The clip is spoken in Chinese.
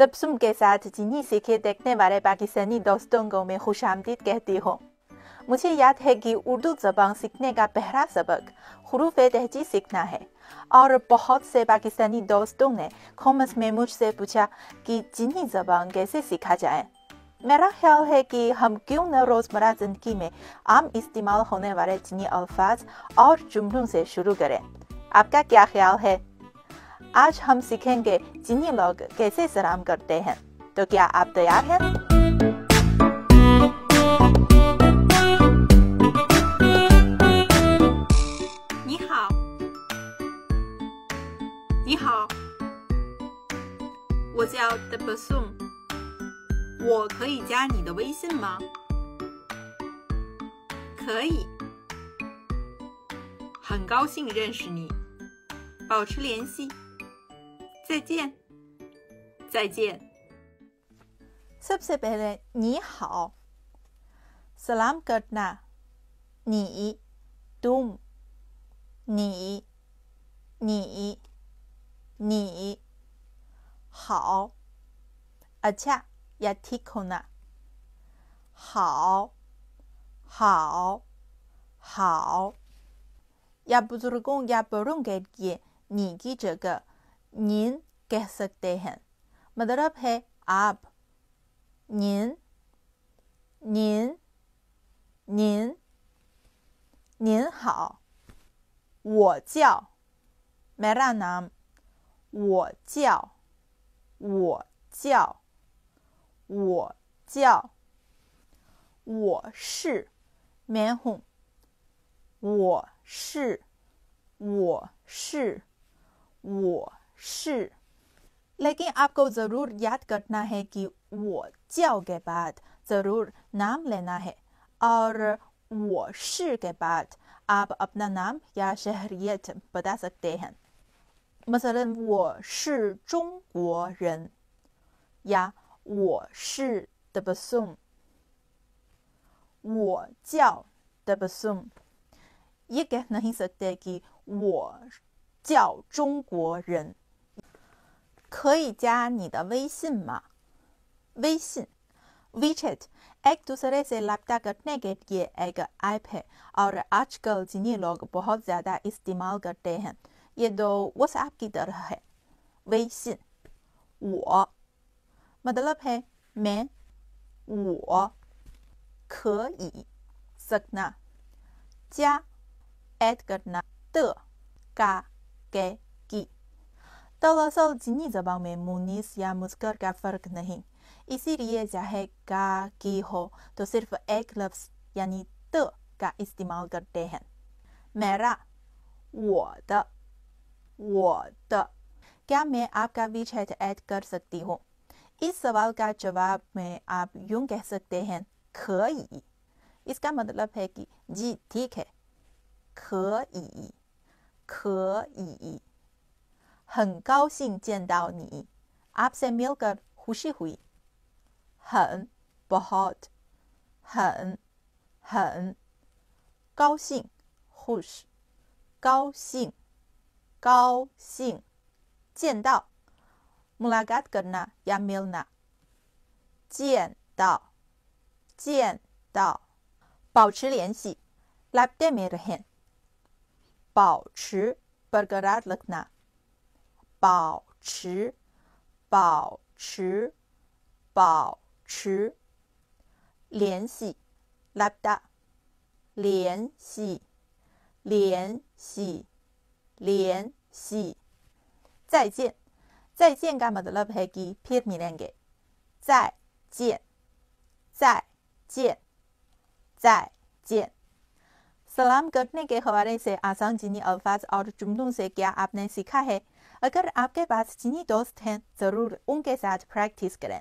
तबसुम के साथ चीनी सीखे देखने वाले पाकिस्तानी दोस्तों को मैं खुश आमदीद कहती हूँ मुझे याद है कि उर्दू जबान सीखने का पहला सबक हरूफ तहजी सीखना है और बहुत से पाकिस्तानी दोस्तों ने खोमस में मुझसे पूछा कि चीनी जबान कैसे सीखा जाए मेरा ख्याल है कि हम क्यों न रोज़मर्रा ज़िंदगी में आम इस्तेमाल होने वाले चीनी अल्फाज और जुमलों से शुरू करें आपका क्या ख्याल है आज हम सीखेंगे चीनी लोग कैसे सलाम करते हैं। तो क्या आप तैयार हैं? 你好，你好，我叫 The Bassoon。我可以加你的微信吗？可以。很高兴认识你，保持联系。再见，再见。Subsibele，你好。Salam g a d n a 你，doom，你，你，你，好。Acha yatiko na，好，好，好。Ya buzul g o n ya bolong g a t e 你记这个。您 get sa dehen，么的了拍 a up，您您您您好，我叫 meranam，我叫我叫我叫，我是 mianghong，我是我是我。是。लेकिन आपको जरूर याद करना है कि वो जाओगे बाद जरूर नाम लेना है और वो शिगेबाद अब अपना नाम या शहरियत बता सकते हैं मासलन वो शिंग चीनी हैं या वो शिंग डबसून वो जाओगे डबसून ये कहना है सकते हैं कि वो जाओगे चीनी हैं 可以加你的微信吗？微信，WeChat。एक दूसरे से रबता करने के लिए एक ऐप है और आजकल जिन्हें लोग बहुत ज़्यादा इस्तेमाल करते हैं ये दो व्हाट्सएप की तरह है 微信我 मतलब है मैं 我可以 सकना 加 ऐड करना 的 का 给 दरअसल जिन्नी जबा में मुनीस या मुस्कर का फ़र्क नहीं इसीलिए चाहे का की हो तो सिर्फ एक लफ्स यानी त का इस्तेमाल करते हैं मेरा वो द वो द क्या मैं आपका विचेट ऐड कर सकती हूँ इस सवाल का जवाब में आप यूं कह सकते हैं खई इसका मतलब है कि जी ठीक है खई खई 很高兴见到你，apsa e milga 护士会，很 b h 不好，很很高兴，h u s h 高兴高兴见到 mula gatgana ya milna 见到见到保持联系，labde milhen 保持 bergarad lagna。保持，保持，保持联系。l a d a 联系，联系，联系。再见，再见，干嘛的 love 黑鸡米连给。再见，再见，再见。Salam，格 f a 给后话的是阿桑吉尼阿尔法兹奥的中东世界阿布内西卡黑。अगर आपके पास चीनी दोस्त हैं ज़रूर उनके साथ प्रैक्टिस करें